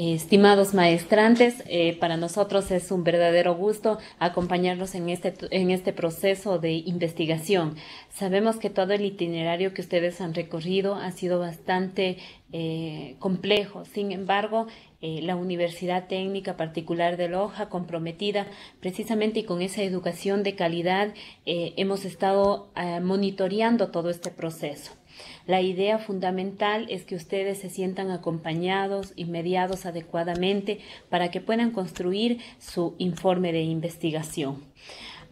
Eh, estimados maestrantes, eh, para nosotros es un verdadero gusto acompañarlos en este, en este proceso de investigación. Sabemos que todo el itinerario que ustedes han recorrido ha sido bastante eh, complejo. Sin embargo, la Universidad Técnica Particular de Loja, comprometida precisamente con esa educación de calidad, hemos estado monitoreando todo este proceso. La idea fundamental es que ustedes se sientan acompañados y mediados adecuadamente para que puedan construir su informe de investigación.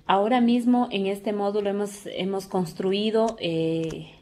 Ahora mismo en este módulo hemos, construido, eh,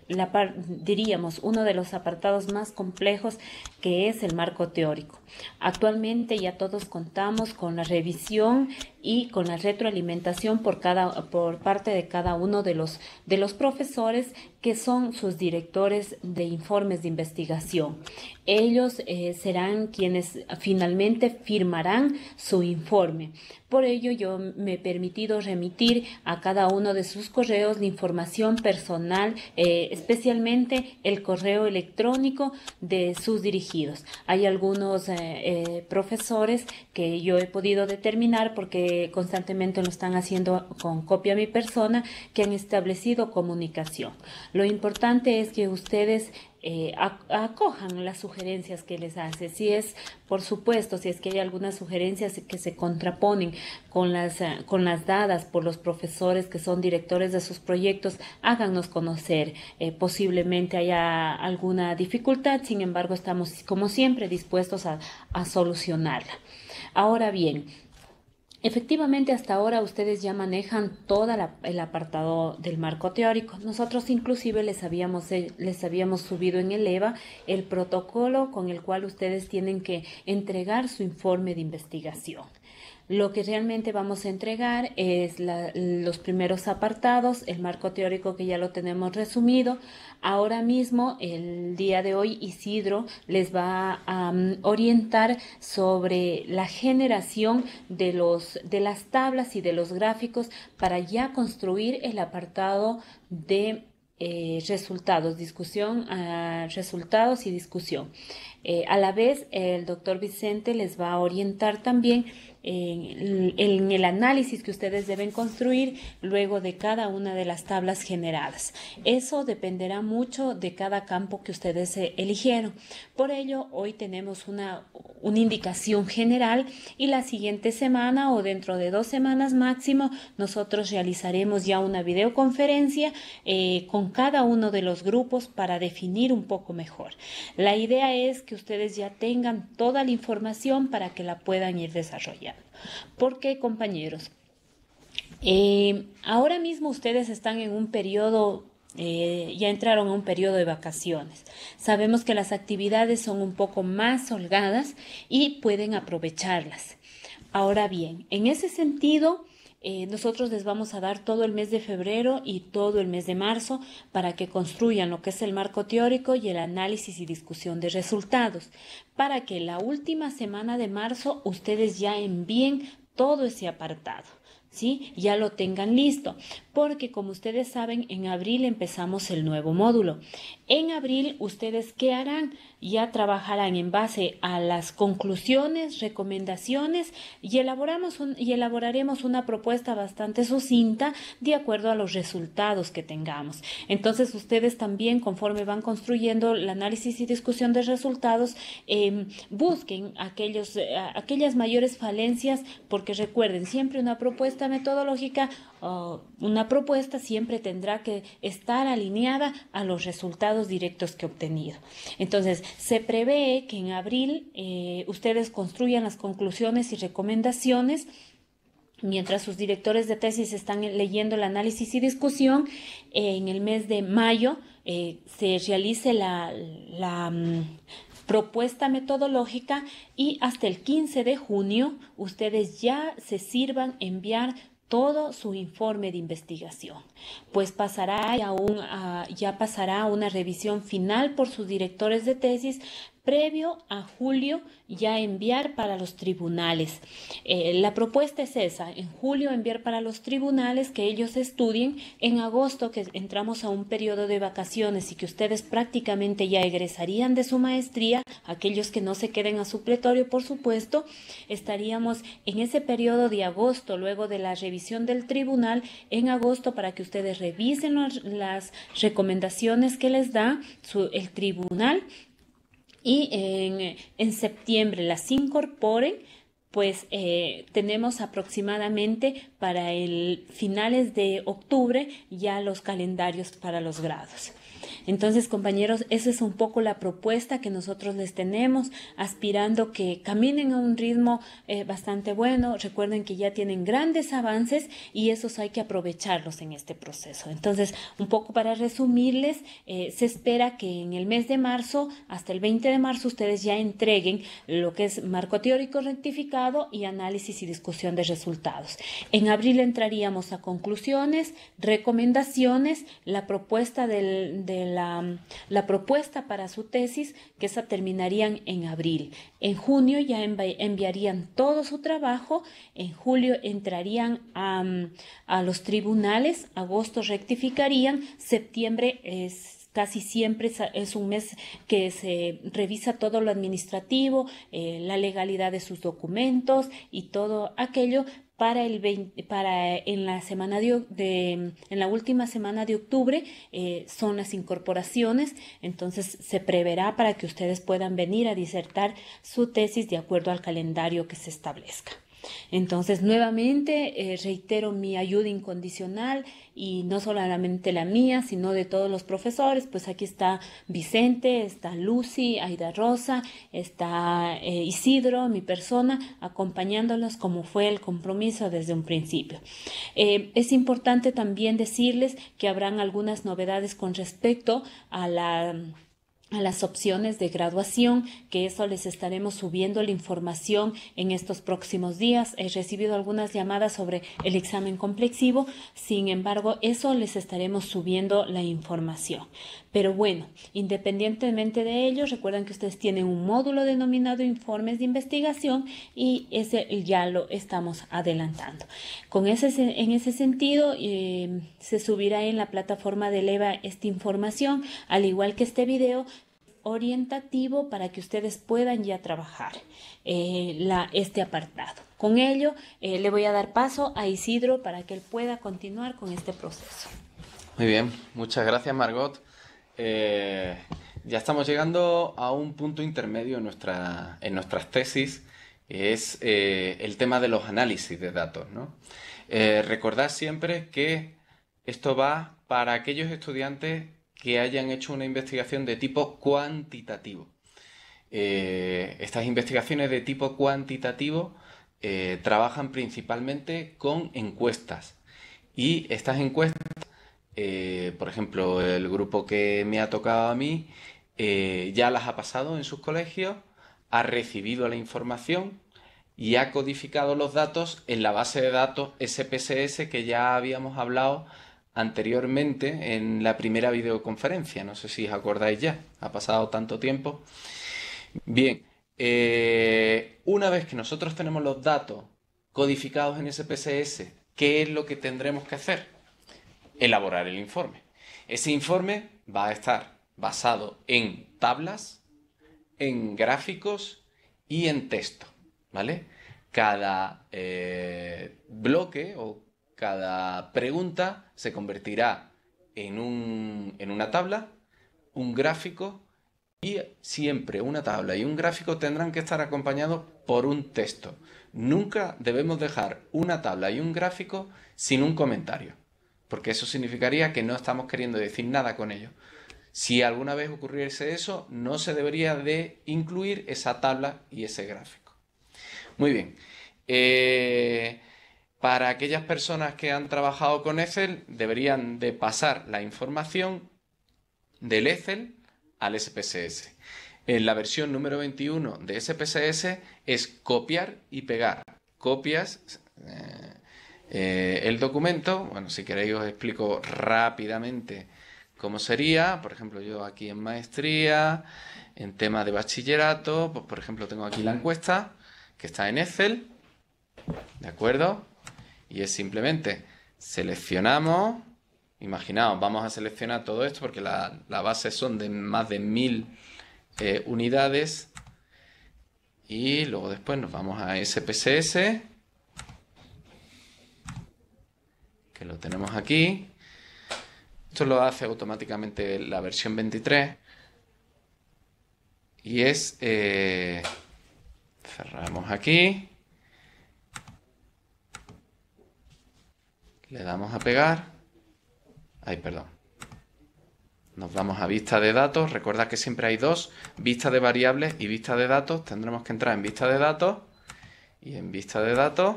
diríamos, uno de los apartados más complejos que es el marco teórico. Actualmente ya todos contamos con la revisión y con la retroalimentación por, cada, por parte de cada uno de los, de los profesores que son sus directores de informes de investigación. Ellos eh, serán quienes finalmente firmarán su informe. Por ello, yo me he permitido remitir a cada uno de sus correos la información personal, eh, especialmente el correo electrónico de sus dirigidos. Hay algunos eh, profesores que yo he podido determinar porque constantemente lo están haciendo con copia a mi persona, que han establecido comunicación. Lo importante es que ustedes eh, acojan las sugerencias que les hace. Si es, por supuesto, si es que hay algunas sugerencias que se contraponen con las, eh, con las dadas por los profesores que son directores de sus proyectos, háganos conocer. Eh, posiblemente haya alguna dificultad, sin embargo, estamos, como siempre, dispuestos a, a solucionarla. Ahora bien, Efectivamente, hasta ahora ustedes ya manejan todo el apartado del marco teórico. Nosotros inclusive les habíamos, eh, les habíamos subido en el EVA el protocolo con el cual ustedes tienen que entregar su informe de investigación. Lo que realmente vamos a entregar es los primeros apartados, el marco teórico que ya lo tenemos resumido. Ahora mismo, el día de hoy, Isidro les va a mm, orientar sobre la generación de, los, de las tablas y de los gráficos para ya construir el apartado de eh, resultados, discusión, resultados y discusión. Eh, a la vez, el doctor Vicente les va a orientar también en, el análisis que ustedes deben construir luego de cada una de las tablas generadas. Eso dependerá mucho de cada campo que ustedes eh, eligieron. Por ello, hoy tenemos una, una indicación general y la siguiente semana o dentro de dos semanas máximo nosotros realizaremos ya una videoconferencia eh, con cada uno de los grupos para definir un poco mejor. La idea es que ustedes ya tengan toda la información para que la puedan ir desarrollando. Porque, compañeros, eh, ahora mismo ustedes están en un periodo eh, ya entraron a un periodo de vacaciones. Sabemos que las actividades son un poco más holgadas y pueden aprovecharlas. Ahora bien, en ese sentido, eh, nosotros les vamos a dar todo el mes de febrero y todo el mes de marzo para que construyan lo que es el marco teórico y el análisis y discusión de resultados, para que la última semana de marzo ustedes ya envíen todo ese apartado. ¿Sí? Ya lo tengan listo porque como ustedes saben, en abril empezamos el nuevo módulo. En abril, ¿ustedes qué harán? Ya trabajarán en base a las conclusiones, recomendaciones y, elaboramos y elaboraremos una propuesta bastante sucinta de acuerdo a los resultados que tengamos. Entonces, ustedes también, conforme van construyendo el análisis y discusión de resultados, em, busquen aquellos, eh, aquellas mayores falencias, porque recuerden, siempre una propuesta metodológica Oh, una propuesta siempre tendrá que estar alineada a los resultados directos que he obtenido. Entonces, se prevé que en abril eh, ustedes construyan las conclusiones y recomendaciones mientras sus directores de tesis están leyendo el análisis y discusión, eh, en el mes de mayo eh, se realice la, mm, propuesta metodológica y hasta el 15 de junio ustedes ya se sirvan enviar todo su informe de investigación, pues pasará ya, ah, ya pasará una revisión final por sus directores de tesis previo a julio ya enviar para los tribunales. Eh, la propuesta es esa, en julio enviar para los tribunales que ellos estudien, en agosto que entramos a un periodo de vacaciones y que ustedes prácticamente ya egresarían de su maestría, aquellos que no se queden a supletorio, por supuesto, estaríamos en ese periodo de agosto, luego de la revisión del tribunal, en agosto para que ustedes revisen las recomendaciones que les da el tribunal y eh, en, septiembre las incorporen pues eh, tenemos aproximadamente para el finales de octubre ya los calendarios para los grados. Entonces, compañeros, esa es un poco la propuesta que nosotros les tenemos, aspirando que caminen a un ritmo eh, bastante bueno. Recuerden que ya tienen grandes avances y esos hay que aprovecharlos en este proceso. Entonces, un poco para resumirles, eh, se espera que en el mes de marzo, hasta el 20 de marzo, ustedes ya entreguen lo que es marco teórico rectificado y análisis y discusión de resultados. En abril entraríamos a conclusiones, recomendaciones, la propuesta del la, propuesta para su tesis, que esa terminarían en abril. En junio ya enviarían todo su trabajo, en julio entrarían a, los tribunales, agosto rectificarían, septiembre es casi siempre es un mes que se revisa todo lo administrativo, eh, la legalidad de sus documentos y todo aquello para, el 20, para en la semana de, en la última semana de octubre eh, son las incorporaciones, entonces se preverá para que ustedes puedan venir a disertar su tesis de acuerdo al calendario que se establezca. Entonces, nuevamente, eh, reitero mi ayuda incondicional y no solamente la mía, sino de todos los profesores. Pues aquí está Vicente, está Lucy, Aida Rosa, está eh, Isidro, mi persona, acompañándolos como fue el compromiso desde un principio. Eh, es importante también decirles que habrán algunas novedades con respecto a la a las opciones de graduación, que eso les estaremos subiendo la información en estos próximos días. He recibido algunas llamadas sobre el examen complexivo, sin embargo, eso les estaremos subiendo la información. Pero bueno, independientemente de ello, recuerden que ustedes tienen un módulo denominado informes de investigación y ese ya lo estamos adelantando. Con ese, en ese sentido, eh, se subirá en la plataforma de Leva esta información, al igual que este video, orientativo para que ustedes puedan ya trabajar eh, este apartado. Con ello, eh, le voy a dar paso a Isidro para que él pueda continuar con este proceso. Muy bien, muchas gracias Margot. Eh, ya estamos llegando a un punto intermedio en, nuestra, en nuestras tesis, que es eh, el tema de los análisis de datos. Eh, recordad siempre que esto va para aquellos estudiantes que hayan hecho una investigación de tipo cuantitativo. estas investigaciones de tipo cuantitativo trabajan principalmente con encuestas y estas encuestas eh, por ejemplo, el grupo que me ha tocado a mí, eh, ya las ha pasado en sus colegios, ha recibido la información y ha codificado los datos en la base de datos SPSS que ya habíamos hablado anteriormente en la primera videoconferencia. No sé si os acordáis ya, ha pasado tanto tiempo. Bien, eh, una vez que nosotros tenemos los datos codificados en SPSS, ¿qué es lo que tendremos que hacer? elaborar el informe. Ese informe va a estar basado en tablas, en gráficos y en texto, ¿vale? Cada eh, bloque o cada pregunta se convertirá en una tabla, un gráfico y siempre una tabla y un gráfico tendrán que estar acompañados por un texto. Nunca debemos dejar una tabla y un gráfico sin un comentario porque eso significaría que no estamos queriendo decir nada con ello. Si alguna vez ocurriese eso, no se debería de incluir esa tabla y ese gráfico. Muy bien. Eh, para aquellas personas que han trabajado con Excel, deberían de pasar la información del Excel al SPSS. En la versión número 21 de SPSS es copiar y pegar. Copias, eh, eh, el documento, bueno, si queréis os explico rápidamente cómo sería. Por ejemplo, yo aquí en maestría, en tema de bachillerato, pues por ejemplo tengo aquí la encuesta que está en Excel, ¿de acuerdo? Y es simplemente seleccionamos, imaginaos, vamos a seleccionar todo esto porque las bases son de más de mil eh, unidades y luego después nos vamos a SPSS que lo tenemos aquí. Esto lo hace automáticamente la versión 23. Y es... Eh, cerramos aquí. Le damos a pegar. Ay, perdón. Nos vamos a vista de datos. Recuerda que siempre hay dos, vista de variables y vista de datos. Tendremos que entrar en vista de datos y en vista de datos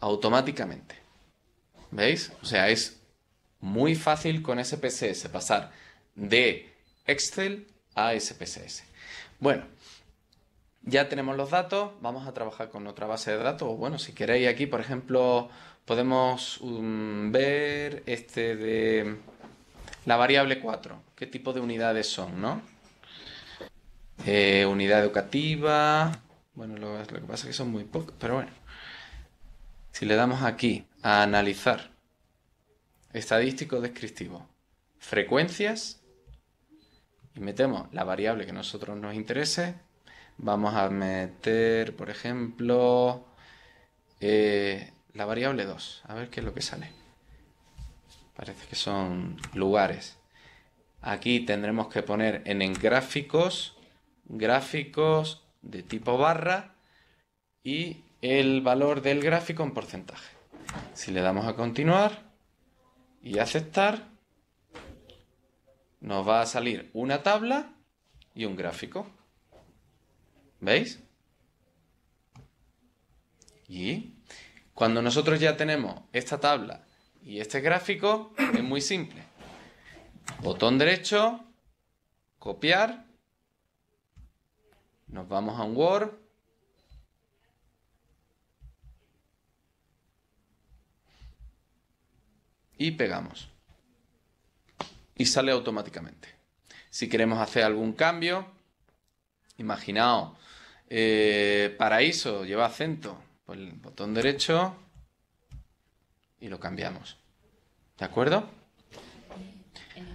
automáticamente. ¿Veis? O sea, es muy fácil con SPSS pasar de Excel a SPSS. Bueno, ya tenemos los datos, vamos a trabajar con otra base de datos. Bueno, si queréis aquí, por ejemplo, podemos um, ver este de la variable 4, qué tipo de unidades son, ¿no? Eh, unidad educativa, bueno, lo que pasa es que son muy pocas, pero bueno. Si le damos aquí, a analizar. Estadístico descriptivo. Frecuencias. Y metemos la variable que a nosotros nos interese. Vamos a meter, por ejemplo, eh, la variable 2. A ver qué es lo que sale. Parece que son lugares. Aquí tendremos que poner en gráficos, gráficos de tipo barra y el valor del gráfico en porcentaje. Si le damos a continuar y aceptar, nos va a salir una tabla y un gráfico. ¿Veis? Y cuando nosotros ya tenemos esta tabla y este gráfico, es muy simple. Botón derecho, copiar, nos vamos a un Word, y pegamos. Y sale automáticamente. Si queremos hacer algún cambio, imaginaos, eh, paraíso lleva acento, por pues el botón derecho y lo cambiamos. ¿De acuerdo?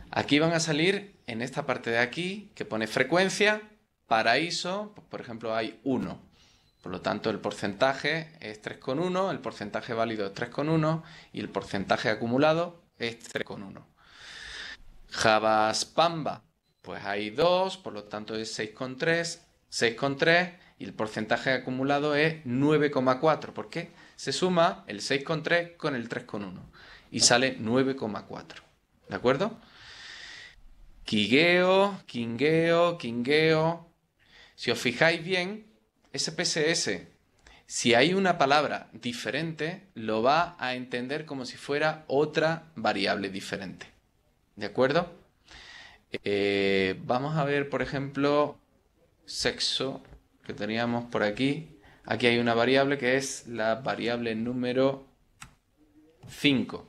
Aquí van a salir, en esta parte de aquí, que pone frecuencia, paraíso, pues, por ejemplo hay 1. Por lo tanto, el porcentaje es 3,1, el porcentaje válido es 3,1 y el porcentaje acumulado es 3,1. Java spamba pues hay 2, por lo tanto es 6,3, 6,3 y el porcentaje acumulado es 9,4, porque se suma el 6,3 con el 3,1 y sale 9,4. ¿De acuerdo? Kigeo, Quingeo Quingeo Si os fijáis bien, SPSS, si hay una palabra diferente, lo va a entender como si fuera otra variable diferente. ¿De acuerdo? Eh, vamos a ver, por ejemplo, sexo que teníamos por aquí. Aquí hay una variable que es la variable número 5.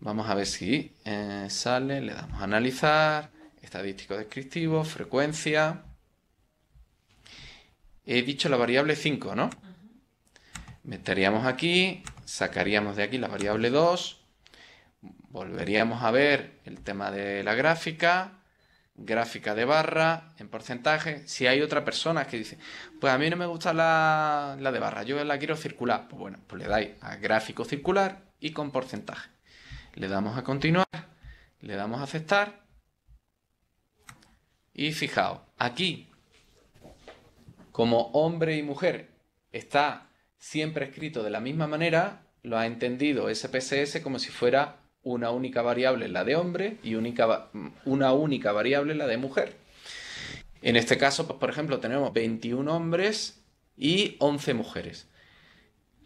Vamos a ver si eh, sale, le damos a analizar, estadístico descriptivo, frecuencia he dicho la variable 5, ¿no? Meteríamos aquí, sacaríamos de aquí la variable 2, volveríamos a ver el tema de la gráfica, gráfica de barra, en porcentaje. Si hay otra persona que dice, pues a mí no me gusta la, de barra, yo la quiero circular, pues bueno, pues le dais a gráfico circular y con porcentaje. Le damos a continuar, le damos a aceptar. Y fijaos, aquí como hombre y mujer está siempre escrito de la misma manera, lo ha entendido SPSS como si fuera una única variable la de hombre y única, una única variable la de mujer. En este caso, pues, por ejemplo, tenemos 21 hombres y 11 mujeres.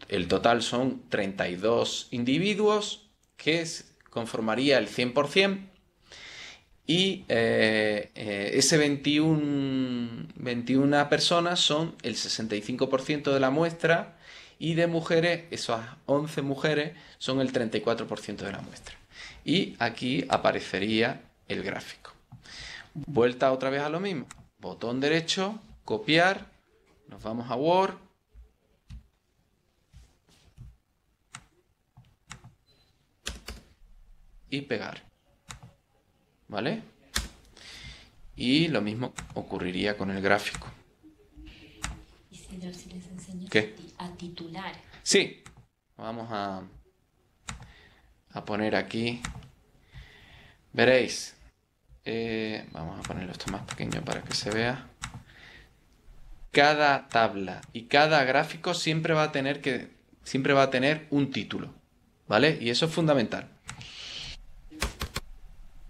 El total son 32 individuos que conformaría el 100% y eh, eh, ese 21, 21 personas son el 65% de la muestra y de mujeres, esas 11 mujeres son el 34% de la muestra. Y aquí aparecería el gráfico. Vuelta otra vez a lo mismo. Botón derecho, copiar, nos vamos a Word. Y pegar. ¿Vale? Y lo mismo ocurriría con el gráfico. ¿Y si les enseño a titular? Sí, vamos a, a poner aquí. Veréis. Eh, vamos a ponerlo esto más pequeño para que se vea. Cada tabla y cada gráfico siempre va a tener que siempre va a tener un título, ¿vale? Y eso es fundamental.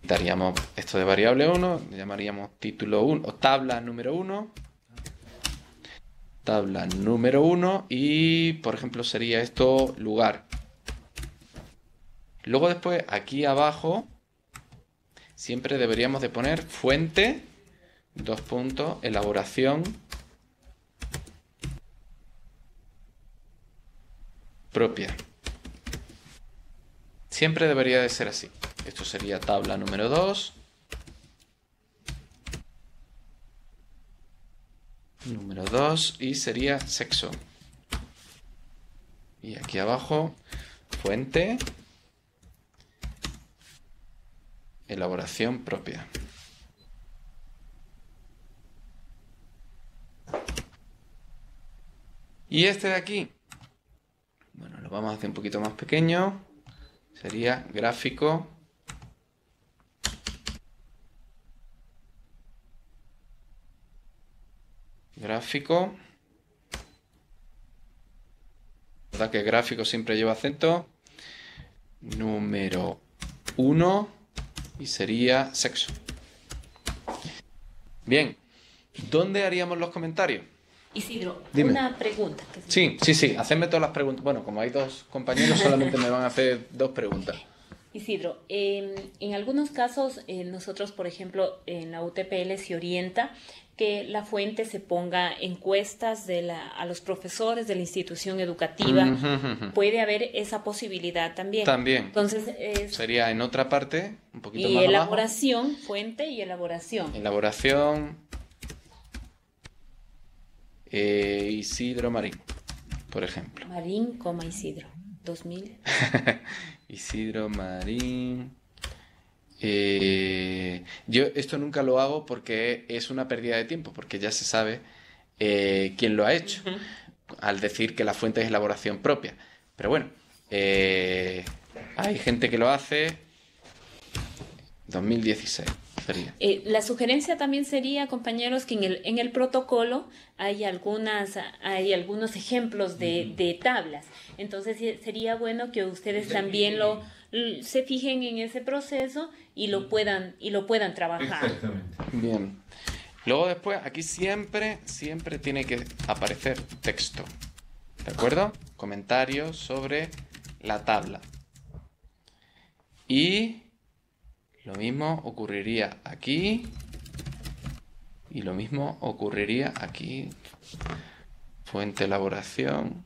Daríamos esto de variable 1, llamaríamos título 1 o tabla número 1. Tabla número 1 y por ejemplo sería esto lugar. Luego después aquí abajo siempre deberíamos de poner fuente, dos puntos, elaboración, propia. Siempre debería de ser así. Esto sería tabla número 2. Número 2 y sería sexo. Y aquí abajo, fuente, elaboración propia. Y este de aquí, bueno, lo vamos a hacer un poquito más pequeño. Sería gráfico gráfico. que gráfico siempre lleva acento? Número 1 y sería sexo. Bien, ¿dónde haríamos los comentarios? Isidro, una pregunta. Sí, sí, sí, hacedme todas las preguntas. Bueno, como hay dos compañeros, solamente me van a hacer dos preguntas. Isidro, em, en algunos casos eh, nosotros, por ejemplo, en la UTPL se orienta que la fuente se ponga encuestas a los profesores de la institución educativa. Puede haber esa posibilidad también. También. Entonces, sería en otra parte, un poquito y más. Y elaboración, fuente y elaboración. Elaboración. Eh, Isidro Marín, por ejemplo. Marín, coma Isidro, 2000. Isidro Marín. Eh, yo esto nunca lo hago porque es una pérdida de tiempo, porque ya se sabe eh, quién lo ha hecho, al decir que la fuente es elaboración propia. Pero bueno, eh, hay gente que lo hace. 2016. la sugerencia también sería, compañeros, que en el, protocolo hay, algunas, hay algunos ejemplos de, tablas. Entonces sería bueno que ustedes también lo, se fijen en ese proceso y lo puedan, y lo puedan trabajar. Exactamente. Bien. Luego después, aquí siempre, siempre tiene que aparecer texto. ¿De acuerdo? Comentarios sobre la tabla. Y lo mismo ocurriría aquí. Y lo mismo ocurriría aquí. Fuente elaboración.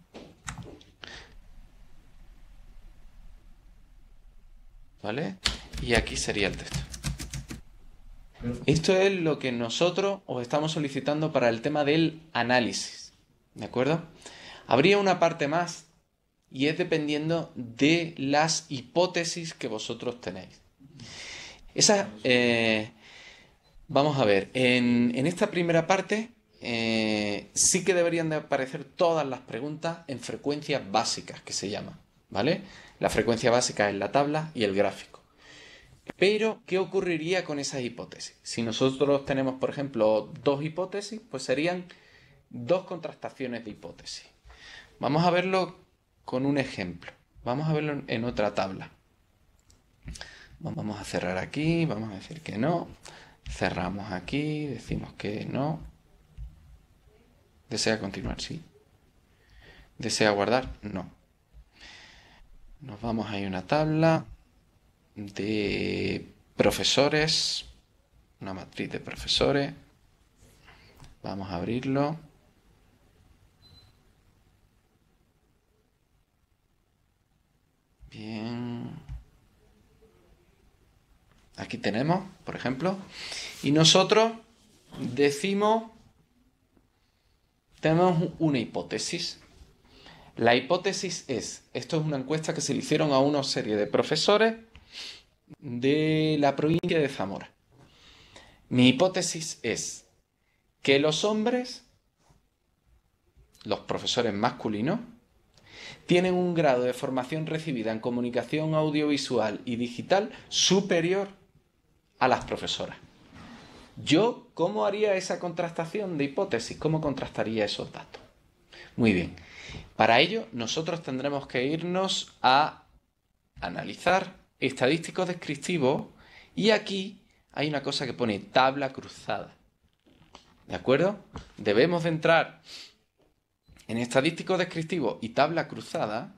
¿Vale? y aquí sería el texto. Esto es lo que nosotros os estamos solicitando para el tema del análisis. ¿De acuerdo? Habría una parte más y es dependiendo de las hipótesis que vosotros tenéis. esa eh, vamos a ver, en, esta primera parte eh, sí que deberían de aparecer todas las preguntas en frecuencias básicas, que se llama, ¿vale? La frecuencia básica es la tabla y el gráfico. Pero, ¿qué ocurriría con esas hipótesis? Si nosotros tenemos, por ejemplo, dos hipótesis, pues serían dos contrastaciones de hipótesis. Vamos a verlo con un ejemplo. Vamos a verlo en otra tabla. Vamos a cerrar aquí, vamos a decir que no. Cerramos aquí, decimos que no. ¿Desea continuar? Sí. ¿Desea guardar? No. Nos vamos a una tabla, de profesores, una matriz de profesores. Vamos a abrirlo. Bien. Aquí tenemos, por ejemplo. Y nosotros decimos, tenemos una hipótesis. La hipótesis es, esto es una encuesta que se le hicieron a una serie de profesores de la provincia de Zamora. Mi hipótesis es que los hombres, los profesores masculinos, tienen un grado de formación recibida en comunicación audiovisual y digital superior a las profesoras. Yo, ¿cómo haría esa contrastación de hipótesis? ¿Cómo contrastaría esos datos? Muy bien. Para ello, nosotros tendremos que irnos a analizar estadístico descriptivo y aquí hay una cosa que pone tabla cruzada. ¿De acuerdo? Debemos entrar en estadístico descriptivo y tabla cruzada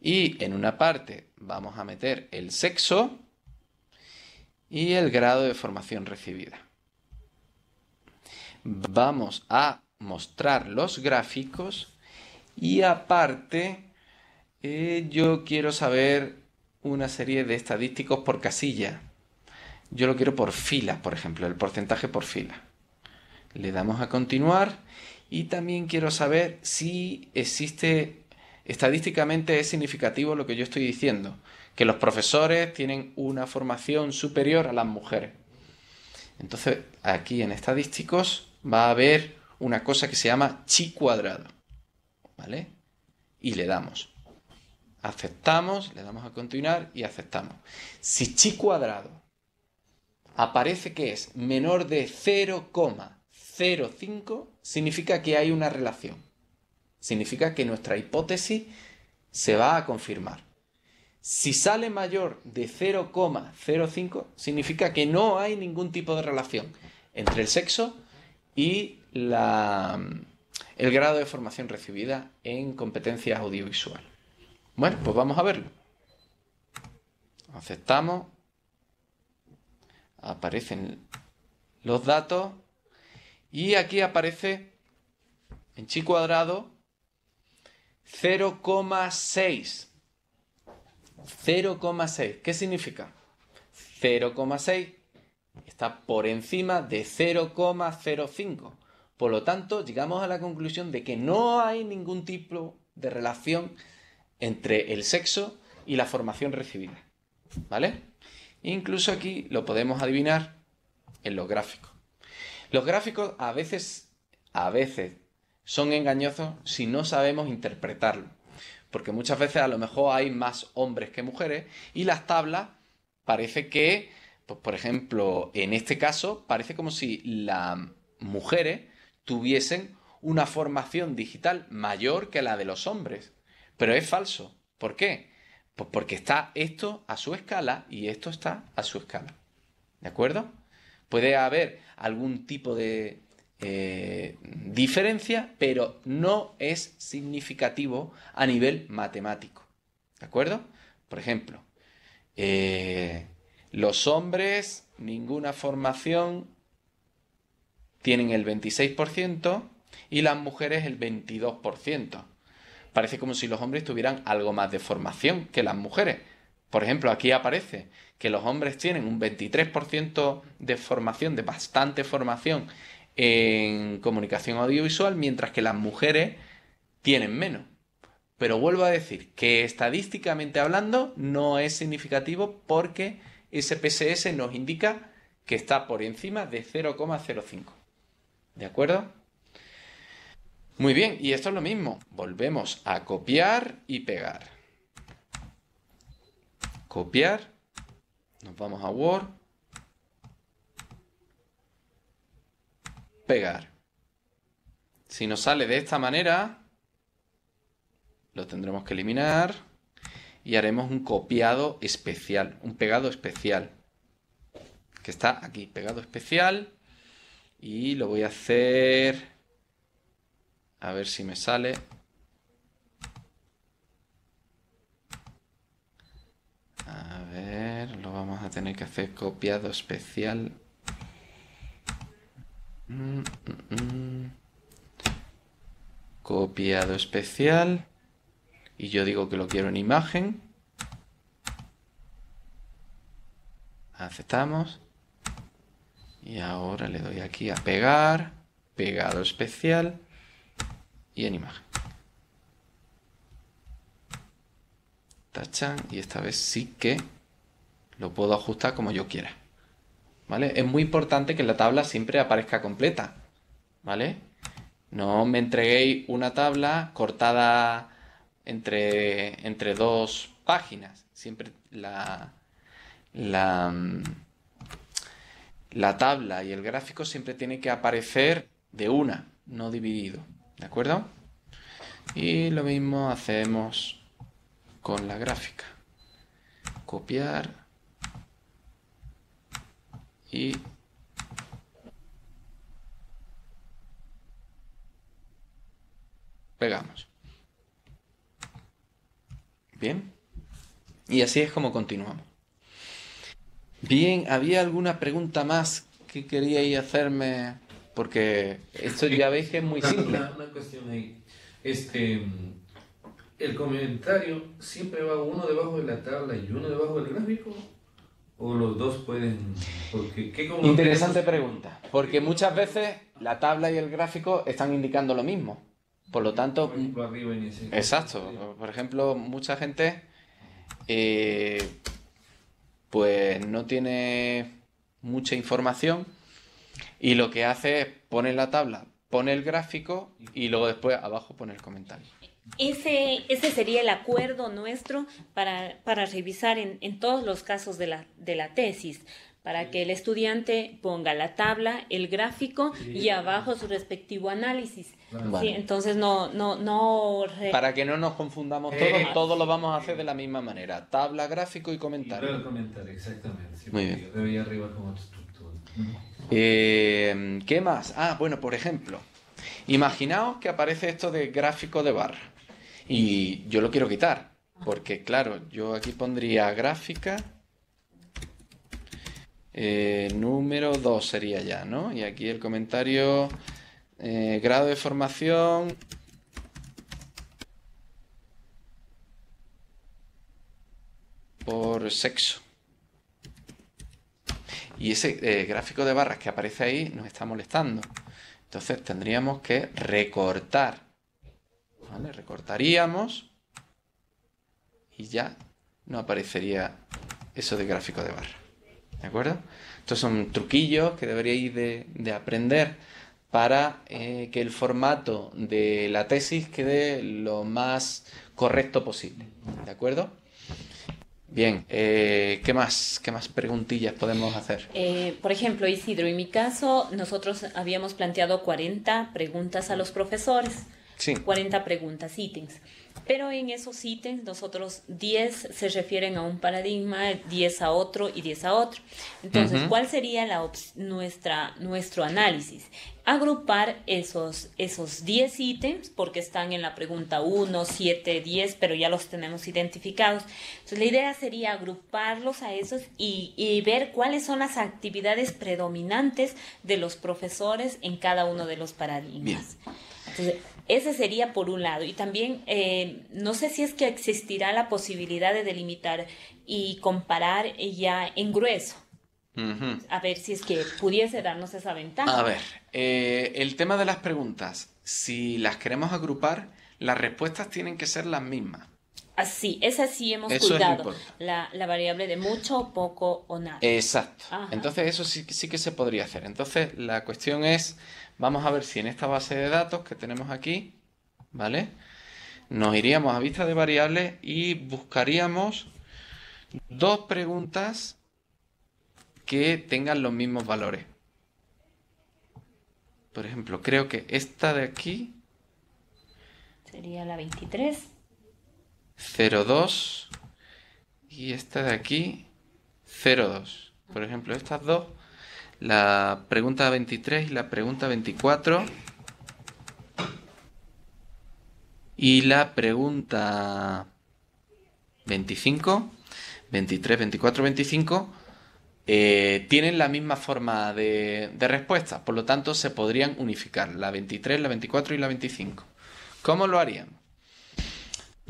y en una parte vamos a meter el sexo y el grado de formación recibida. Vamos a mostrar los gráficos y aparte eh, yo quiero saber una serie de estadísticos por casilla. Yo lo quiero por fila, por ejemplo, el porcentaje por fila. Le damos a continuar y también quiero saber si existe estadísticamente es significativo lo que yo estoy diciendo, que los profesores tienen una formación superior a las mujeres. Entonces, aquí en estadísticos va a haber una cosa que se llama chi cuadrado, ¿vale? Y le damos aceptamos, le damos a continuar y aceptamos. Si chi cuadrado aparece que es menor de 0,05, significa que hay una relación. Significa que nuestra hipótesis se va a confirmar. Si sale mayor de 0,05, significa que no hay ningún tipo de relación entre el sexo y la, el grado de formación recibida en competencias audiovisuales. Bueno, pues vamos a verlo. Aceptamos. Aparecen los datos. Y aquí aparece en chi cuadrado 0,6. 0,6. ¿Qué significa? 0,6 está por encima de 0,05. Por lo tanto, llegamos a la conclusión de que no hay ningún tipo de relación entre el sexo y la formación recibida. ¿Vale? Incluso aquí lo podemos adivinar en los gráficos. Los gráficos a veces, a veces, son engañosos si no sabemos interpretarlo. Porque muchas veces a lo mejor hay más hombres que mujeres y las tablas parece que, pues por ejemplo, en este caso, parece como si las mujeres tuviesen una formación digital mayor que la de los hombres. Pero es falso. ¿Por qué? Pues porque está esto a su escala y esto está a su escala. ¿De acuerdo? Puede haber algún tipo de eh, diferencia, pero no es significativo a nivel matemático. ¿De acuerdo? Por ejemplo, eh, los hombres, ninguna formación, tienen el 26% y las mujeres el 22% parece como si los hombres tuvieran algo más de formación que las mujeres. Por ejemplo, aquí aparece que los hombres tienen un 23% de formación, de bastante formación en comunicación audiovisual, mientras que las mujeres tienen menos. Pero vuelvo a decir que estadísticamente hablando no es significativo porque ese PSS nos indica que está por encima de 0,05. ¿De acuerdo? Muy bien, y esto es lo mismo. Volvemos a copiar y pegar. Copiar. Nos vamos a Word. Pegar. Si nos sale de esta manera, lo tendremos que eliminar y haremos un copiado especial, un pegado especial. Que está aquí, pegado especial. Y lo voy a hacer a ver si me sale. A ver, lo vamos a tener que hacer copiado especial. Mm, mm, mm. Copiado especial. Y yo digo que lo quiero en imagen. Aceptamos. Y ahora le doy aquí a pegar. Pegado especial y en imagen. Tachan y esta vez sí que lo puedo ajustar como yo quiera. ¿Vale? Es muy importante que la tabla siempre aparezca completa. ¿Vale? No me entreguéis una tabla cortada entre, entre dos páginas. Siempre la, la, tabla y el gráfico siempre tiene que aparecer de una, no dividido. ¿De acuerdo? Y lo mismo hacemos con la gráfica. Copiar. Y pegamos. Bien. Y así es como continuamos. Bien, ¿había alguna pregunta más que queríais hacerme porque esto ya veis que es muy simple. Una, cuestión ahí. Este, el comentario siempre va uno debajo de la tabla y uno debajo del gráfico. ¿O los dos pueden.? Interesante pregunta. Porque muchas veces la tabla y el gráfico están indicando lo mismo. Por lo tanto. Exacto. Por ejemplo, mucha gente. Eh, pues no tiene mucha información y lo que hace es pone la tabla, pone el gráfico y luego después abajo pone el comentario. Ese, ese sería el acuerdo nuestro para, para revisar en, en, todos los casos de la, de la tesis, para que el estudiante ponga la tabla, el gráfico y abajo su respectivo análisis. Sí, entonces no, no, no Para que no nos confundamos todos, eh. todos lo vamos a hacer de la misma manera. Tabla, gráfico y comentario. Y comentario, exactamente. Muy bien. arriba eh, ¿Qué más? Ah, bueno, por ejemplo, imaginaos que aparece esto de gráfico de barra y yo lo quiero quitar, porque claro, yo aquí pondría gráfica, eh, número 2 sería ya, ¿no? Y aquí el comentario, eh, grado de formación, por sexo. Y ese eh, gráfico de barras que aparece ahí nos está molestando. Entonces tendríamos que recortar. ¿Vale? Recortaríamos y ya no aparecería eso de gráfico de barras. ¿De acuerdo? Estos son truquillos que deberíais de, de aprender para eh, que el formato de la tesis quede lo más correcto posible. ¿De acuerdo? Bien, eh, ¿qué, más, ¿qué más preguntillas podemos hacer? Eh, por ejemplo, Isidro, en mi caso, nosotros habíamos planteado 40 preguntas a los profesores. Sí. 40 preguntas, ítems. Pero en esos ítems, nosotros 10 se refieren a un paradigma, 10 a otro y 10 a otro. Entonces, ¿cuál sería la nuestra, nuestro análisis? Agrupar esos, esos 10 ítems, porque están en la pregunta 1, 7, 10, pero ya los tenemos identificados. Entonces, la idea sería agruparlos a esos y, ver cuáles son las actividades predominantes de los profesores en cada uno de los paradigmas. Entonces, ese sería por un lado. Y también eh, no sé si es que existirá la posibilidad de delimitar y comparar ya en grueso. A ver si es que pudiese darnos esa ventaja. A ver, eh, el tema de las preguntas, si las queremos agrupar, las respuestas tienen que ser las mismas así, esa sí hemos cuidado, la, variable de mucho, poco o nada. Exacto. Entonces eso sí, sí que se podría hacer. Entonces la cuestión es, vamos a ver si en esta base de datos que tenemos aquí, ¿vale? Nos iríamos a vista de variables y buscaríamos dos preguntas que tengan los mismos valores. Por ejemplo, creo que esta de aquí... Sería la 23. 0,2 y esta de aquí 0,2. Por ejemplo, estas dos, la pregunta 23 y la pregunta 24. Y la pregunta 25, 23, 24, 25, tienen la misma forma de, de respuesta. Por lo tanto, se podrían unificar la 23, la 24 y la 25. ¿Cómo lo harían?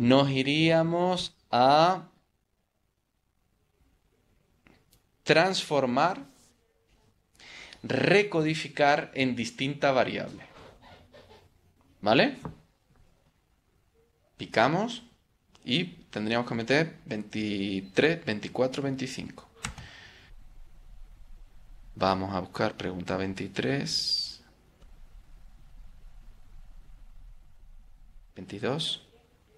nos iríamos a transformar, recodificar en distinta variable. ¿Vale? Picamos y tendríamos que meter 23, 24, 25. Vamos a buscar pregunta 23. 22.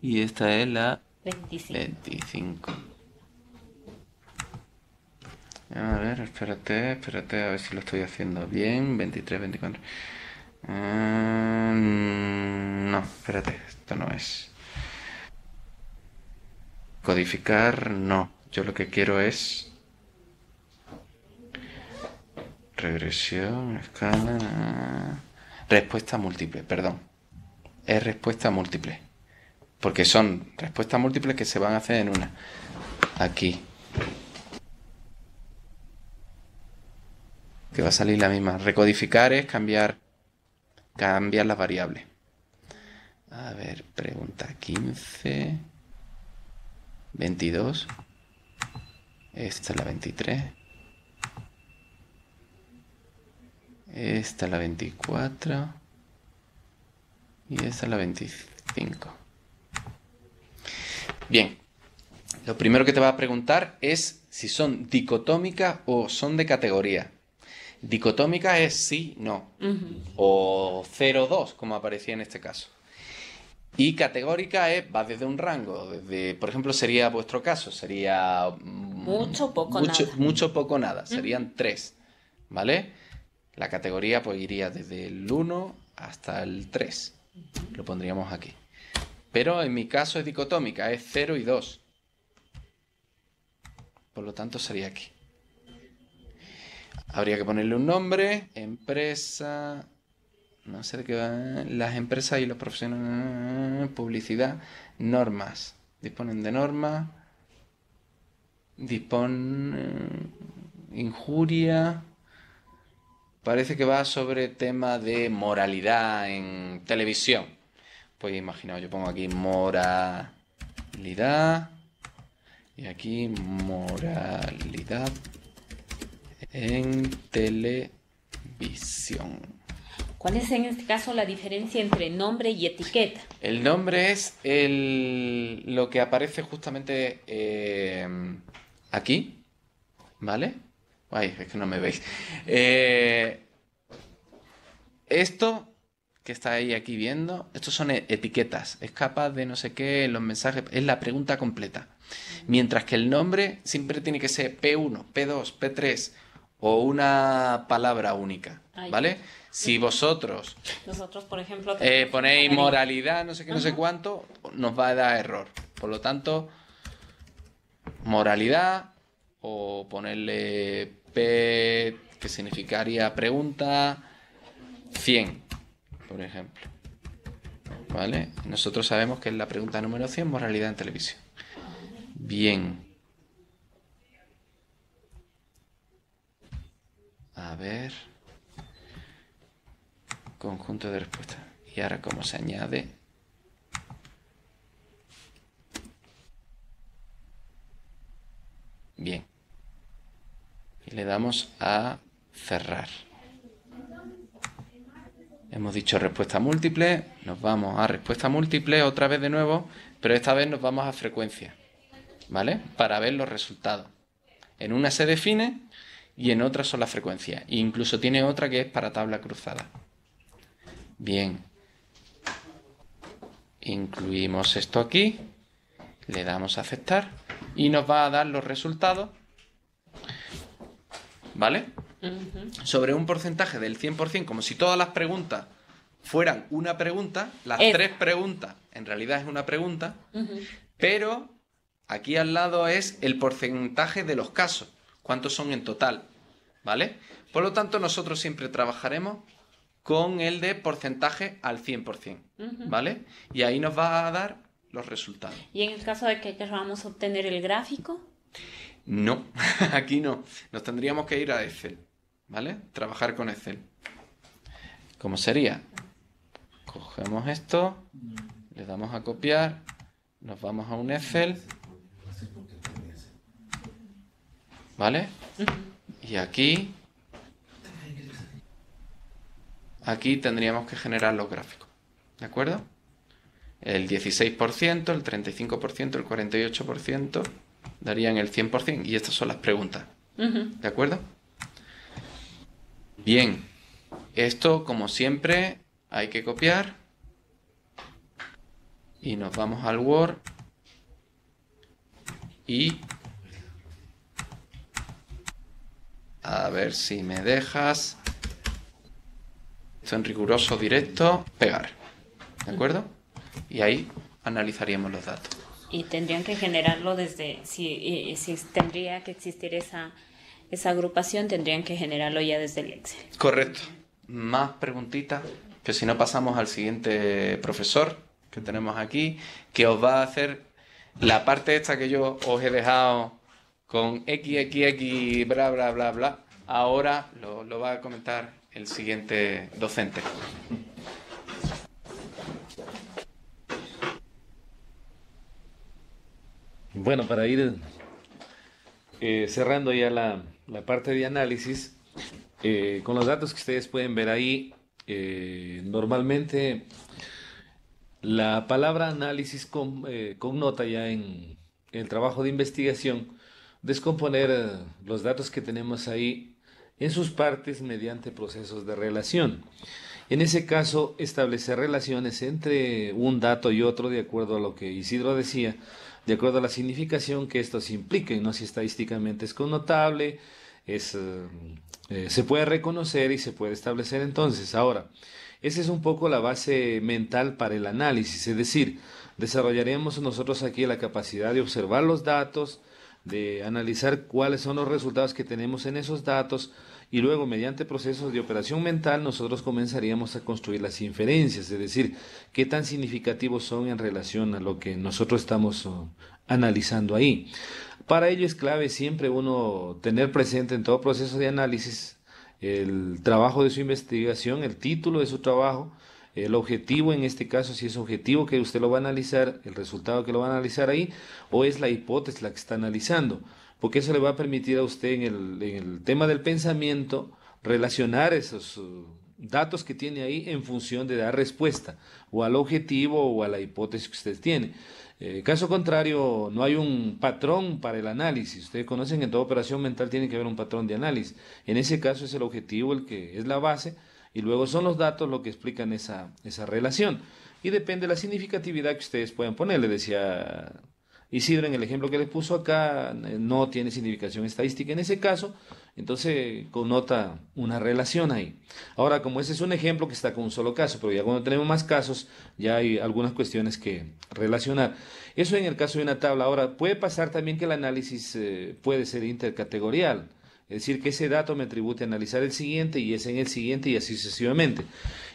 Y esta es la 25. A ver, espérate, espérate, a ver si lo estoy haciendo bien. 23, 24. Mm, no, espérate, esto no es. Codificar, no. Yo lo que quiero es... Regresión, escala... Respuesta múltiple, perdón. Es respuesta múltiple porque son respuestas múltiples que se van a hacer en una. Aquí. Que va a salir la misma. Recodificar es cambiar, cambiar las variables. A ver, pregunta 15, 22, esta es la 23, esta es la 24 y esta es la 25. Bien, lo primero que te va a preguntar es si son dicotómicas o son de categoría. Dicotómica es sí, no, o 0-2, como aparecía en este caso. Y categórica es, va desde un rango, por ejemplo, sería vuestro caso, sería... Mucho, poco, nada. Mucho, poco, nada, serían 3. tres, ¿vale? La categoría pues, iría desde el 1 hasta el 3, lo pondríamos aquí. Pero en mi caso es dicotómica, es 0 y 2. Por lo tanto sería aquí. Habría que ponerle un nombre, empresa, no sé de qué va, las empresas y los profesionales, publicidad, normas. Disponen de normas, Disponen... Eh, injuria. Parece que va sobre tema de moralidad en televisión. Pues imaginaos, yo pongo aquí moralidad. Y aquí moralidad en televisión. ¿Cuál es en este caso la diferencia entre nombre y etiqueta? El nombre es el, lo que aparece justamente eh, aquí, ¿vale? Ay, es que no me veis. Eh, esto que estáis aquí viendo, estos son e-, etiquetas, es capaz de no sé qué, los mensajes, es la pregunta completa. Mientras que el nombre siempre tiene que ser P1, P2, P3 o una palabra única, ¿vale? Si vosotros Nosotros, por ejemplo, eh, ponéis moralidad, no sé qué, no sé cuánto, nos va a dar error. Por lo tanto, moralidad o ponerle P, que significaría pregunta, 100 por ejemplo. ¿Vale? Nosotros sabemos que es la pregunta número 100, moralidad en televisión. Bien. A ver. Conjunto de respuestas. Y ahora como se añade Bien. Y le damos a cerrar. Hemos dicho respuesta múltiple, nos vamos a respuesta múltiple otra vez de nuevo, pero esta vez nos vamos a frecuencia, ¿vale? Para ver los resultados. En una se define y en otra son las frecuencias. E incluso tiene otra que es para tabla cruzada. Bien. Incluimos esto aquí, le damos a aceptar y nos va a dar los resultados. ¿Vale? sobre un porcentaje del 100%, como si todas las preguntas fueran una pregunta, las tres preguntas en realidad es una pregunta, pero aquí al lado es el porcentaje de los casos, cuántos son en total, ¿vale? Por lo tanto, nosotros siempre trabajaremos con el de porcentaje al 100%, ¿vale? Y ahí nos va a dar los resultados. ¿Y en el caso de que queramos obtener el gráfico? No, aquí no. Nos tendríamos que ir a Excel, ¿vale? Trabajar con Excel. ¿Cómo sería? Cogemos esto, le damos a copiar, nos vamos a un Excel. ¿Vale? Y aquí... Aquí tendríamos que generar los gráficos. ¿De acuerdo? El 16%, el 35%, el 48% darían el 100% y estas son las preguntas. ¿De acuerdo? Bien, esto como siempre hay que copiar y nos vamos al Word y a ver si me dejas esto en riguroso directo pegar. ¿De acuerdo? Y ahí analizaríamos los datos y tendrían que generarlo desde, si, si tendría que existir esa, esa agrupación, tendrían que generarlo ya desde el Excel. Correcto. Más preguntitas, que si no pasamos al siguiente profesor que tenemos aquí, que os va a hacer la parte esta que yo os he dejado con XXX, bla, bla, bla, bla. Ahora lo va a comentar el siguiente docente. Bueno, para ir eh, cerrando ya la, parte de análisis, eh, con los datos que ustedes pueden ver ahí, eh, normalmente la palabra análisis con, connota ya en el trabajo de investigación descomponer los datos que tenemos ahí en sus partes mediante procesos de relación. En ese caso, establecer relaciones entre un dato y otro, de acuerdo a lo que Isidro decía, de acuerdo a la significación que estos impliquen, ¿no? si estadísticamente es connotable, eh, eh, se puede reconocer y se puede establecer entonces. Ahora, esa es un poco la base mental para el análisis, es decir, desarrollaremos nosotros aquí la capacidad de observar los datos, de analizar cuáles son los resultados que tenemos en esos datos, y luego mediante procesos de operación mental nosotros comenzaríamos a construir las inferencias, es decir, qué tan significativos son en relación a lo que nosotros estamos uh, analizando ahí. Para ello es clave siempre uno tener presente en todo proceso de análisis el trabajo de su investigación, el título de su trabajo, el objetivo en este caso, si es objetivo que usted lo va a analizar, el resultado que lo va a analizar ahí, o es la hipótesis la que está analizando porque eso le va a permitir a usted en el, tema del pensamiento relacionar esos uh, datos que tiene ahí en función de dar respuesta o al objetivo o a la hipótesis que usted tiene. Eh, caso contrario, no hay un patrón para el análisis. Ustedes conocen que en toda operación mental tiene que haber un patrón de análisis. En ese caso es el objetivo el que es la base y luego son los datos lo que explican esa, esa relación. Y depende de la significatividad que ustedes puedan poner. Le decía si en el ejemplo que les puso acá, eh, no tiene significación estadística en ese caso, entonces eh, connota una relación ahí. Ahora, como ese es un ejemplo que está con un solo caso, pero ya cuando tenemos más casos, ya hay algunas cuestiones que relacionar. Eso en el caso de una tabla. Ahora, puede pasar también que el análisis eh, puede ser intercategorial. Es decir, que ese dato me atribute a analizar el siguiente y ese en el siguiente y así sucesivamente.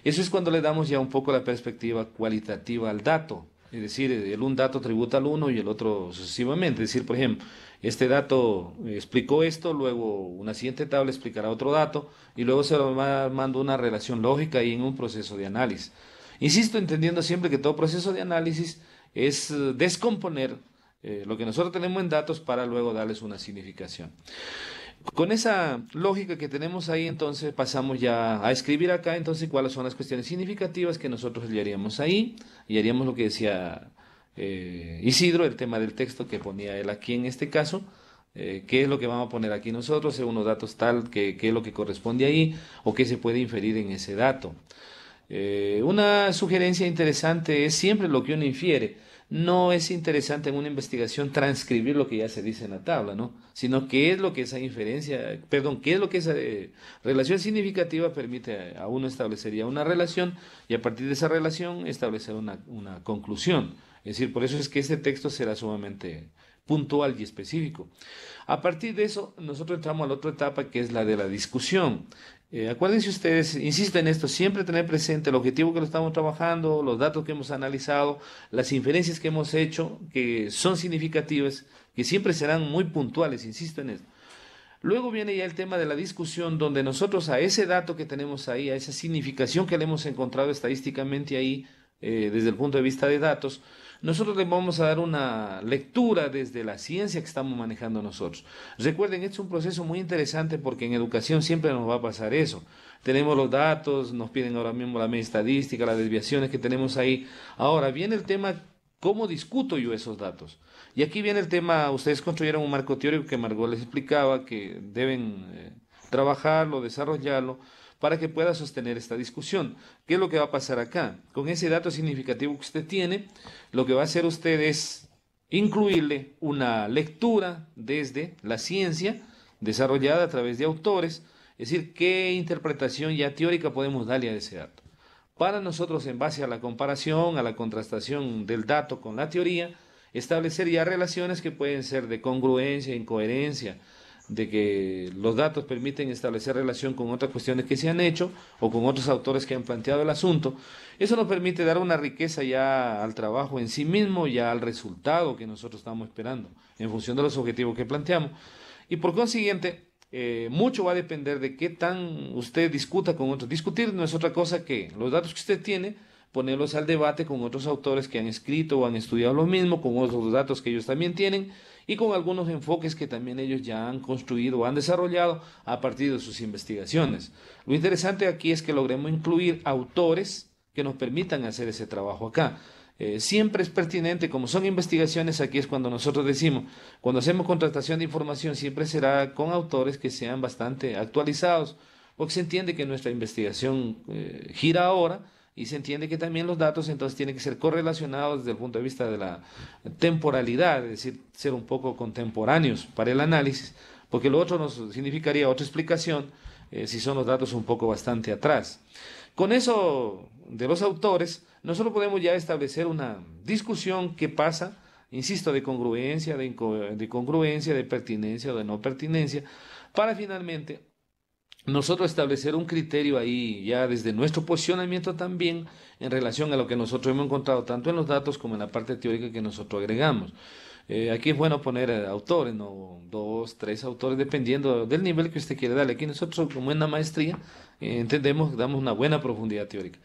Eso es cuando le damos ya un poco la perspectiva cualitativa al dato. Es decir, el un dato tributa al uno y el otro sucesivamente. Es decir, por ejemplo, este dato explicó esto, luego una siguiente tabla explicará otro dato y luego se va armando una relación lógica y en un proceso de análisis. Insisto, entendiendo siempre que todo proceso de análisis es descomponer eh, lo que nosotros tenemos en datos para luego darles una significación. Con esa lógica que tenemos ahí, entonces pasamos ya a escribir acá, entonces cuáles son las cuestiones significativas que nosotros le haríamos ahí, y haríamos lo que decía eh, Isidro, el tema del texto que ponía él aquí en este caso, eh, qué es lo que vamos a poner aquí nosotros, según los datos tal, que qué es lo que corresponde ahí, o qué se puede inferir en ese dato. Eh, una sugerencia interesante es siempre lo que uno infiere. No es interesante en una investigación transcribir lo que ya se dice en la tabla, ¿no? Sino qué es lo que esa inferencia, perdón, qué es lo que esa eh, relación significativa permite a uno establecería una relación y a partir de esa relación establecer una, conclusión. Es decir, por eso es que ese texto será sumamente puntual y específico. A partir de eso, nosotros entramos a la otra etapa que es la de la discusión. Eh, acuérdense ustedes, insisto en esto, siempre tener presente el objetivo que lo estamos trabajando, los datos que hemos analizado, las inferencias que hemos hecho, que son significativas, que siempre serán muy puntuales, insisto en esto. Luego viene ya el tema de la discusión, donde nosotros a ese dato que tenemos ahí, a esa significación que le hemos encontrado estadísticamente ahí, eh, desde el punto de vista de datos, nosotros les vamos a dar una lectura desde la ciencia que estamos manejando nosotros. Recuerden, este es un proceso muy interesante porque en educación siempre nos va a pasar eso. Tenemos los datos, nos piden ahora mismo la media estadística, las desviaciones que tenemos ahí. Ahora viene el tema ¿Cómo discuto yo esos datos? Y aquí viene el tema, ustedes construyeron un marco teórico que Margot les explicaba, que deben eh, trabajarlo, desarrollarlo para que pueda sostener esta discusión. ¿Qué es lo que va a pasar acá? Con ese dato significativo que usted tiene, lo que va a hacer usted es incluirle una lectura desde la ciencia desarrollada a través de autores, es decir, qué interpretación ya teórica podemos darle a ese dato. Para nosotros, en base a la comparación, a la contrastación del dato con la teoría, establecer ya relaciones que pueden ser de congruencia, incoherencia, de que los datos permiten establecer relación con otras cuestiones que se han hecho o con otros autores que han planteado el asunto. Eso nos permite dar una riqueza ya al trabajo en sí mismo, ya al resultado que nosotros estamos esperando en función de los objetivos que planteamos. Y por consiguiente, eh, mucho va a depender de qué tan usted discuta con otros. Discutir no es otra cosa que los datos que usted tiene, ponerlos al debate con otros autores que han escrito o han estudiado lo mismo, con otros datos que ellos también tienen y con algunos enfoques que también ellos ya han construido o han desarrollado a partir de sus investigaciones. Lo interesante aquí es que logremos incluir autores que nos permitan hacer ese trabajo acá. Eh, siempre es pertinente, como son investigaciones, aquí es cuando nosotros decimos, cuando hacemos contratación de información, siempre será con autores que sean bastante actualizados, porque se entiende que nuestra investigación eh, gira ahora y se entiende que también los datos entonces tienen que ser correlacionados desde el punto de vista de la temporalidad, es decir, ser un poco contemporáneos para el análisis, porque lo otro nos significaría otra explicación eh, si son los datos un poco bastante atrás. Con eso de los autores, nosotros podemos ya establecer una discusión que pasa, insisto, de congruencia, de, incongruencia, de pertinencia o de no pertinencia, para finalmente nosotros establecer un criterio ahí, ya desde nuestro posicionamiento también, en relación a lo que nosotros hemos encontrado, tanto en los datos como en la parte teórica que nosotros agregamos. Eh, aquí es bueno poner eh, autores, ¿no? dos, tres autores, dependiendo del nivel que usted quiere darle. Aquí nosotros, como en la maestría, entendemos eh, entendemos, damos una buena profundidad teórica.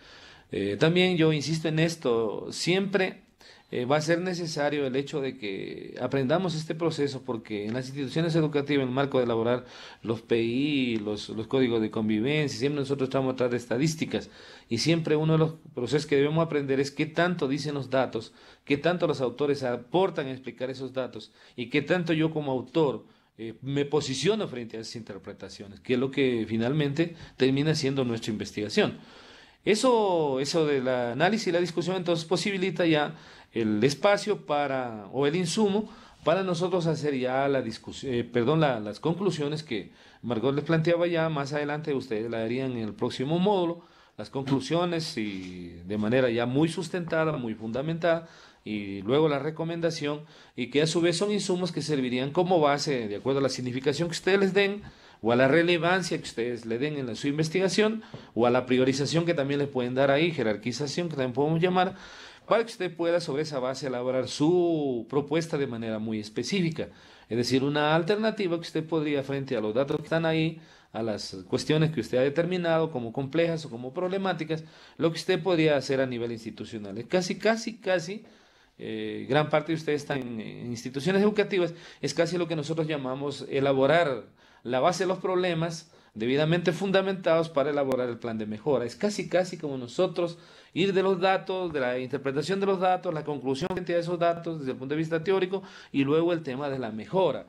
también yo insisto en esto, siempre eh, va a ser necesario el hecho de que aprendamos este proceso porque en las instituciones educativas, en el marco de elaborar los PI, los, códigos de convivencia, siempre nosotros estamos atrás de estadísticas y siempre uno de los procesos que debemos aprender es qué tanto dicen los datos, qué tanto los autores aportan a explicar esos datos y qué tanto yo como autor eh, me posiciono frente a esas interpretaciones, que es lo que finalmente termina siendo nuestra investigación. Eso, eso del análisis y la discusión entonces posibilita ya el espacio para, o el insumo para nosotros hacer ya la discusión, eh, perdón, las conclusiones que Margot les planteaba ya, más adelante ustedes la harían en el próximo módulo, las conclusiones y de manera ya muy sustentada, muy fundamentada, y luego la recomendación, y que a su vez son insumos que servirían como base, de acuerdo a la significación que ustedes les den, o a la relevancia que ustedes le den en su investigación, o a la priorización que también le pueden dar ahí, jerarquización que también podemos llamar, para que usted pueda sobre esa base elaborar su propuesta de manera muy específica. Es decir, una alternativa que usted podría frente a los datos que están ahí, a las cuestiones que usted ha determinado como complejas o como problemáticas, lo que usted podría hacer a nivel institucional. Casi, casi, casi, eh, gran parte de ustedes están en instituciones educativas, es casi lo que nosotros llamamos elaborar la base de los problemas debidamente fundamentados para elaborar el plan de mejora. Es casi, casi como nosotros ir de los datos, de la interpretación de los datos, la conclusión de esos datos desde el punto de vista teórico y luego el tema de la mejora.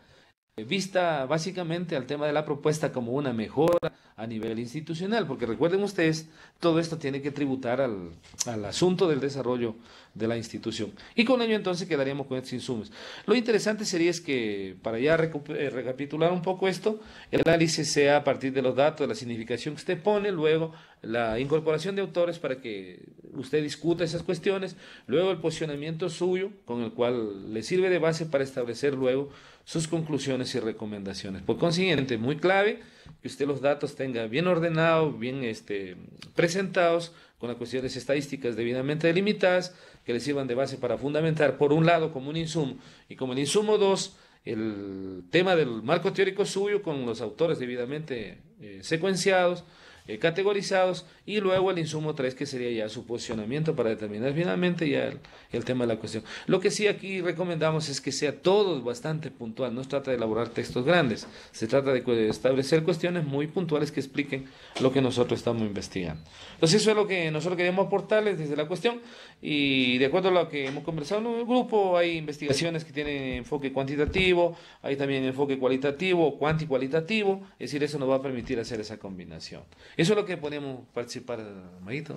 Eh, vista básicamente al tema de la propuesta como una mejora a nivel institucional, porque recuerden ustedes, todo esto tiene que tributar al, al asunto del desarrollo de la institución. Y con ello entonces quedaríamos con estos insumos. Lo interesante sería es que, para ya eh, recapitular un poco esto, el análisis sea a partir de los datos, de la significación que usted pone, luego la incorporación de autores para que usted discuta esas cuestiones, luego el posicionamiento suyo, con el cual le sirve de base para establecer luego sus conclusiones y recomendaciones. Por consiguiente, muy clave que usted los datos tenga bien ordenados, bien este, presentados, con las cuestiones estadísticas debidamente delimitadas que le sirvan de base para fundamentar, por un lado, como un insumo y como el insumo 2, el tema del marco teórico suyo con los autores debidamente eh, secuenciados eh, categorizados y luego el insumo 3 que sería ya su posicionamiento para determinar finalmente ya el, tema de la cuestión. Lo que sí aquí recomendamos es que sea todo bastante puntual, no se trata de elaborar textos grandes, se trata de establecer cuestiones muy puntuales que expliquen lo que nosotros estamos investigando. Entonces eso es lo que nosotros queremos aportarles desde la cuestión y de acuerdo a lo que hemos conversado en el grupo hay investigaciones que tienen enfoque cuantitativo, hay también enfoque cualitativo, cuanticualitativo, es decir, eso nos va a permitir hacer esa combinación. Eso es lo que podemos participar, Marito.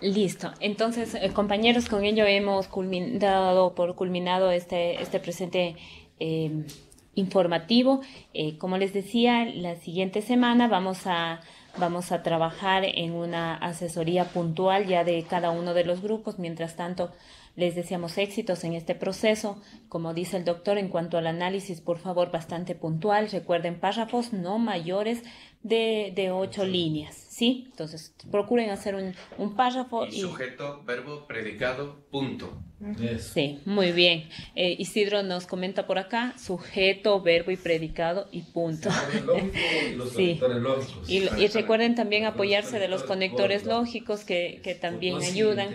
Listo. Entonces, eh, compañeros, con ello hemos culminado por culminado este, este presente em, informativo. Eh, como les decía, la siguiente semana vamos a vamos a trabajar en una asesoría puntual ya de cada uno de los grupos. Mientras tanto, les deseamos éxitos en este proceso. Como dice el doctor, en cuanto al análisis, por favor, bastante puntual. Recuerden párrafos no mayores de, ocho líneas, ¿sí? Entonces, procuren hacer un, párrafo. Y sujeto, verbo, predicado, punto. Sí, muy bien. Eh, Isidro nos comenta por acá, sujeto, verbo y predicado y punto. Y los Y, y, recuerden también apoyarse de los conectores lógicos que, que pues, también pues ayudan.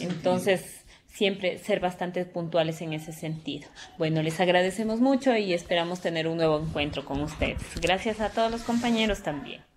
Entonces, siempre ser bastante puntuales en ese sentido. Bueno, les agradecemos mucho y esperamos tener un nuevo encuentro con ustedes. Gracias a todos los compañeros también.